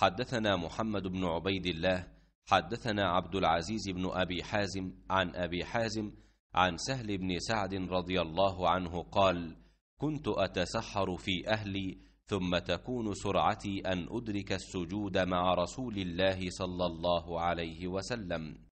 حدثنا محمد بن عبيد الله حدثنا عبد العزيز بن أبي حازم عن أبي حازم عن سهل بن سعد رضي الله عنه قال كنت أتسحر في أهلي ثم تكون سرعتي أن أدرك السجود مع رسول الله صلى الله عليه وسلم